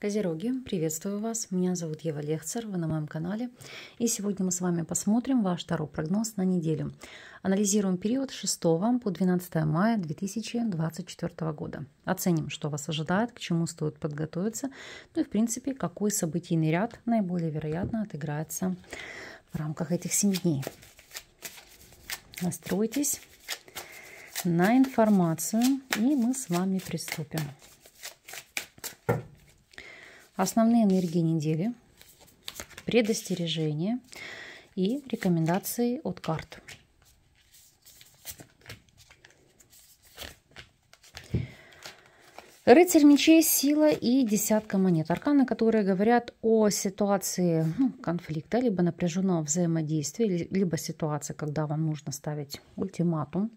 Козероги, приветствую вас. Меня зовут Ева Лехцер, вы на моем канале. И сегодня мы с вами посмотрим ваш второй прогноз на неделю. Анализируем период 6 по 12 мая 2024 года. Оценим, что вас ожидает, к чему стоит подготовиться, ну и в принципе, какой событийный ряд наиболее вероятно отыграется в рамках этих 7 дней. Настройтесь на информацию, и мы с вами приступим. Основные энергии недели, предостережения и рекомендации от карт. Рыцарь мечей, сила и десятка монет. Арканы, которые говорят о ситуации ну, конфликта, либо напряженного взаимодействия, либо ситуации, когда вам нужно ставить ультиматум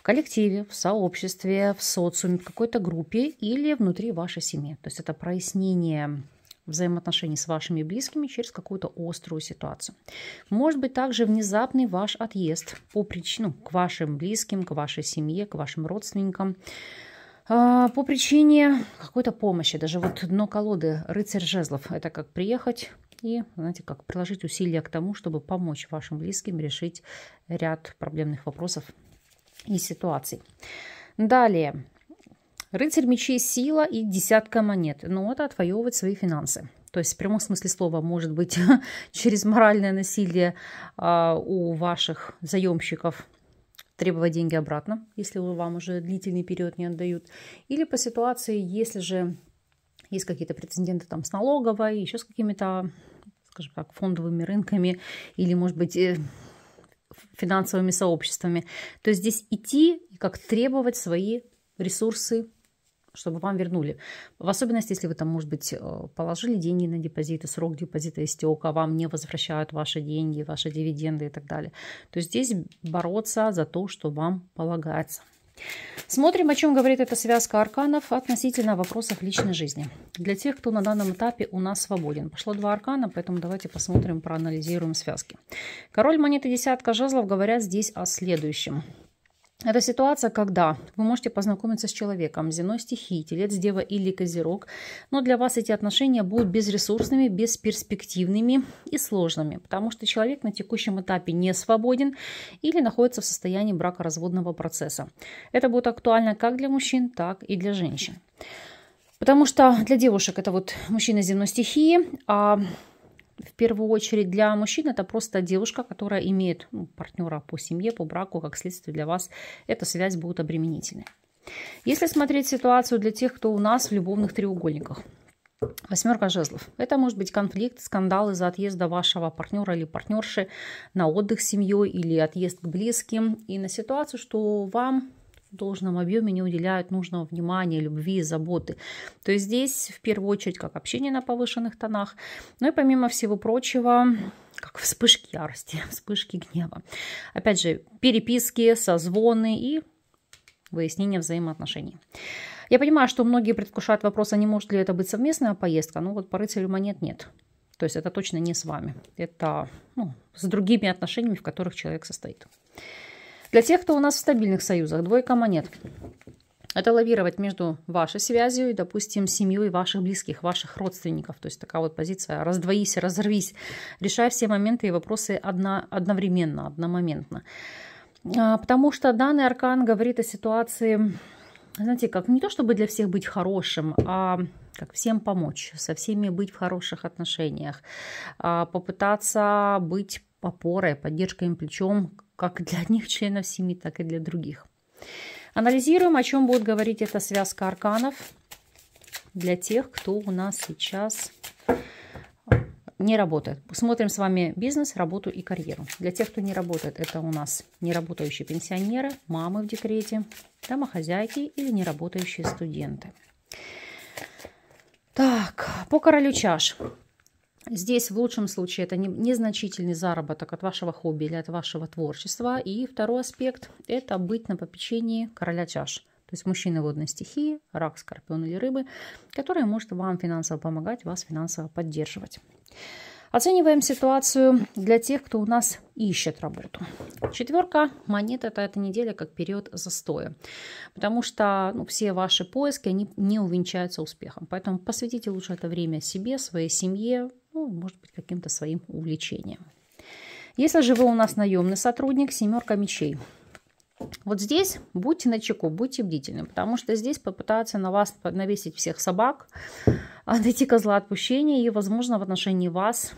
в коллективе, в сообществе, в социуме, в какой-то группе или внутри вашей семьи. То есть это прояснение взаимоотношений с вашими близкими через какую-то острую ситуацию. Может быть также внезапный ваш отъезд по причину к вашим близким, к вашей семье, к вашим родственникам а, по причине какой-то помощи. Даже вот дно колоды рыцарь жезлов. Это как приехать и, знаете, как приложить усилия к тому, чтобы помочь вашим близким решить ряд проблемных вопросов и ситуаций. Далее. Рыцарь мечей сила и десятка монет. Ну, это отвоевывать свои финансы. То есть в прямом смысле слова, может быть, через моральное насилие а, у ваших заемщиков требовать деньги обратно, если вам уже длительный период не отдают. Или по ситуации, если же есть какие-то прецеденты там с налоговой, еще с какими-то, скажем так, фондовыми рынками, или, может быть, э, финансовыми сообществами. То есть здесь идти и как требовать свои ресурсы, чтобы вам вернули. В особенности, если вы там, может быть, э, положили деньги на депозиты, срок депозита истек, а вам не возвращают ваши деньги, ваши дивиденды и так далее. То есть здесь бороться за то, что вам полагается. Смотрим, о чем говорит эта связка арканов относительно вопросов личной жизни. Для тех, кто на данном этапе у нас свободен. Пошло два аркана, поэтому давайте посмотрим, проанализируем связки. Король монеты десятка жезлов говорят здесь о следующем. Это ситуация, когда вы можете познакомиться с человеком, земной стихии, телец, дева или козерог, но для вас эти отношения будут безресурсными, бесперспективными и сложными, потому что человек на текущем этапе не свободен или находится в состоянии бракоразводного процесса. Это будет актуально как для мужчин, так и для женщин. Потому что для девушек это вот мужчина земной стихии, а в первую очередь для мужчин это просто девушка, которая имеет ну, партнера по семье, по браку, как следствие для вас эта связь будет обременительной. Если смотреть ситуацию для тех, кто у нас в любовных треугольниках, Восьмерка жезлов. Это может быть конфликт, скандал из-за отъезда вашего партнера или партнерши на отдых с семьей или отъезд к близким. И на ситуацию, что вам должном объеме не уделяют нужного внимания, любви и заботы. То есть здесь в первую очередь как общение на повышенных тонах, ну и помимо всего прочего, как вспышки ярости, вспышки гнева. Опять же, переписки, созвоны и выяснение взаимоотношений. Я понимаю, что многие предвкушают вопрос, а не может ли это быть совместная поездка, ну вот по рыцарю монет нет. То есть это точно не с вами, это ну, с другими отношениями, в которых человек состоит. Для тех, кто у нас в стабильных союзах, двойка монет. Это лавировать между вашей связью и, допустим, семьей ваших близких, ваших родственников. То есть такая вот позиция «раздвоись, разорвись», решая все моменты и вопросы одно, одновременно, одномоментно. А, потому что данный аркан говорит о ситуации, знаете, как не то чтобы для всех быть хорошим, а как всем помочь, со всеми быть в хороших отношениях, а попытаться быть опорой, поддержкой, плечом как для одних членов семьи, так и для других. Анализируем, о чем будет говорить эта связка арканов для тех, кто у нас сейчас э, не работает. Смотрим с вами бизнес, работу и карьеру. Для тех, кто не работает, это у нас неработающие пенсионеры, мамы в декрете, домохозяйки или неработающие студенты. Так, по королю чаш. Здесь в лучшем случае это незначительный заработок от вашего хобби или от вашего творчества. И второй аспект – это быть на попечении короля чаш. То есть мужчины водной стихии, рак, скорпион или рыбы, который может вам финансово помогать, вас финансово поддерживать. Оцениваем ситуацию для тех, кто у нас ищет работу. Четверка монет это эта неделя как период застоя, потому что ну, все ваши поиски они не увенчаются успехом. Поэтому посвятите лучше это время себе, своей семье, ну, может быть, каким-то своим увлечением. Если же вы у нас наемный сотрудник, семерка мечей. Вот здесь будьте начеку, будьте бдительны, потому что здесь попытаются на вас навесить всех собак, а найти козла отпущения и, возможно, в отношении вас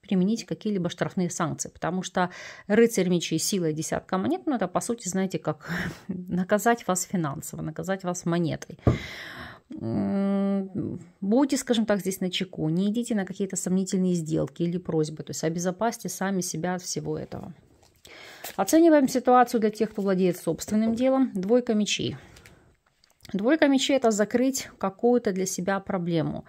применить какие-либо штрафные санкции, потому что рыцарь мечей силой десятка монет, ну это по сути, знаете, как наказать вас финансово, наказать вас монетой будьте, скажем так, здесь на чеку, не идите на какие-то сомнительные сделки или просьбы, то есть обезопасьте сами себя от всего этого. Оцениваем ситуацию для тех, кто владеет собственным делом. Двойка мечей. Двойка мечей – это закрыть какую-то для себя проблему.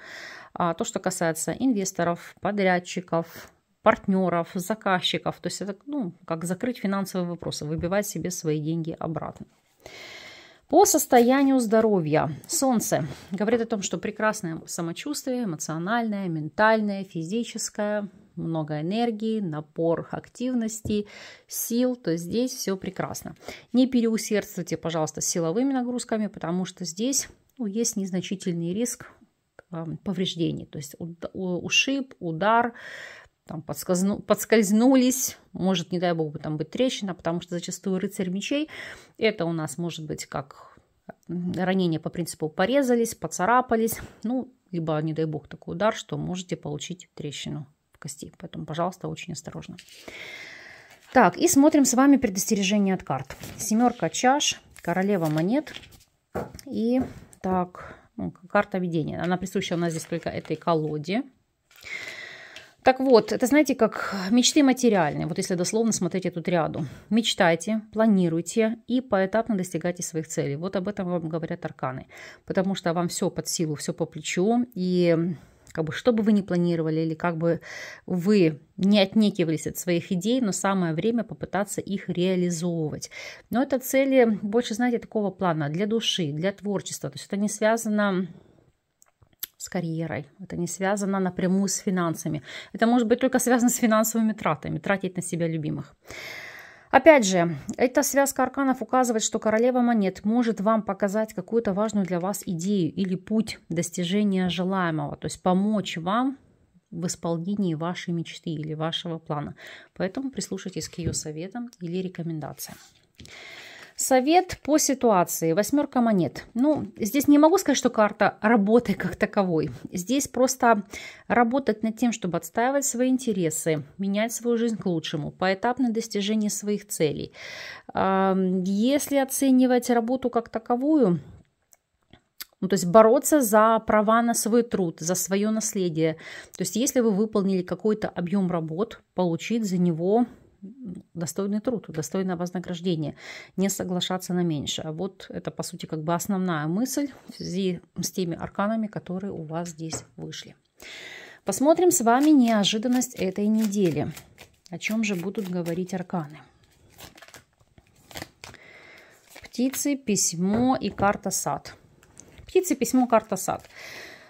А то, что касается инвесторов, подрядчиков, партнеров, заказчиков. То есть это ну, как закрыть финансовые вопросы, выбивать себе свои деньги обратно. По состоянию здоровья. Солнце говорит о том, что прекрасное самочувствие, эмоциональное, ментальное, физическое, много энергии, напор активности, сил, то здесь все прекрасно. Не переусердствуйте, пожалуйста, с силовыми нагрузками, потому что здесь ну, есть незначительный риск эм, повреждений, то есть ушиб, удар, там подскользну, подскользнулись, может, не дай бог, там быть трещина, потому что зачастую рыцарь мечей, это у нас может быть как ранение по принципу порезались, поцарапались, ну, либо, не дай бог, такой удар, что можете получить трещину в кости. Поэтому, пожалуйста, очень осторожно. Так, и смотрим с вами предостережение от карт. Семерка чаш, королева монет и так, ну, карта видения. Она присуща у нас здесь только этой колоде. Так вот, это знаете, как мечты материальные, вот если дословно смотреть эту триаду. Мечтайте, планируйте и поэтапно достигайте своих целей. Вот об этом вам говорят арканы, потому что вам все под силу, все по плечу, и как бы что бы вы ни планировали или как бы вы не отнекивались от своих идей, но самое время попытаться их реализовывать. Но это цели больше, знаете, такого плана для души, для творчества. То есть это не связано с карьерой. Это не связано напрямую с финансами. Это может быть только связано с финансовыми тратами, тратить на себя любимых. Опять же, эта связка арканов указывает, что королева монет может вам показать какую-то важную для вас идею или путь достижения желаемого, то есть помочь вам в исполнении вашей мечты или вашего плана. Поэтому прислушайтесь к ее советам или рекомендациям. Совет по ситуации. Восьмерка монет. Ну, здесь не могу сказать, что карта работы как таковой. Здесь просто работать над тем, чтобы отстаивать свои интересы, менять свою жизнь к лучшему, поэтапное достижение своих целей. А, если оценивать работу как таковую, ну, то есть бороться за права на свой труд, за свое наследие. То есть если вы выполнили какой-то объем работ, получить за него достойный труд, достойное вознаграждение, не соглашаться на меньше. А Вот это, по сути, как бы основная мысль в связи с теми арканами, которые у вас здесь вышли. Посмотрим с вами неожиданность этой недели. О чем же будут говорить арканы? Птицы, письмо и карта сад. Птицы, письмо, карта сад.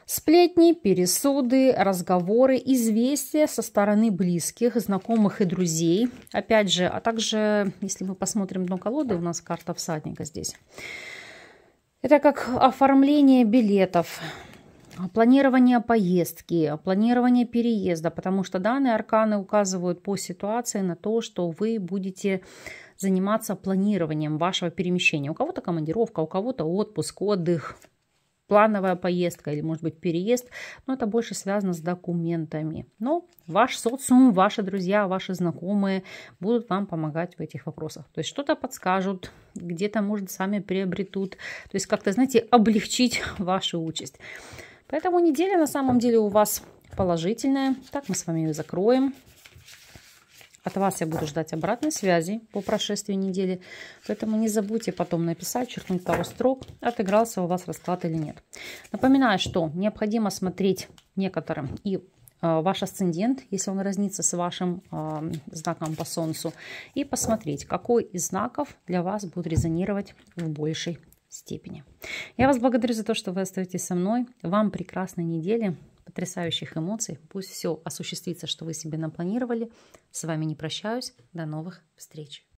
Сплетни, пересуды, разговоры, известия со стороны близких, знакомых и друзей. Опять же, а также, если мы посмотрим дно колоды, у нас карта всадника здесь. Это как оформление билетов, планирование поездки, планирование переезда, потому что данные арканы указывают по ситуации на то, что вы будете заниматься планированием вашего перемещения. У кого-то командировка, у кого-то отпуск, отдых – плановая поездка или, может быть, переезд, но это больше связано с документами. Но ваш социум, ваши друзья, ваши знакомые будут вам помогать в этих вопросах. То есть что-то подскажут, где-то, может, сами приобретут. То есть как-то, знаете, облегчить вашу участь. Поэтому неделя на самом деле у вас положительная. Так мы с вами ее закроем. От вас я буду ждать обратной связи по прошествии недели. Поэтому не забудьте потом написать, черкнуть пару строк, отыгрался у вас расклад или нет. Напоминаю, что необходимо смотреть некоторым и э, ваш асцендент, если он разнится с вашим э, знаком по Солнцу, и посмотреть, какой из знаков для вас будет резонировать в большей степени. Я вас благодарю за то, что вы остаетесь со мной. Вам прекрасной недели потрясающих эмоций. Пусть все осуществится, что вы себе напланировали. С вами не прощаюсь. До новых встреч.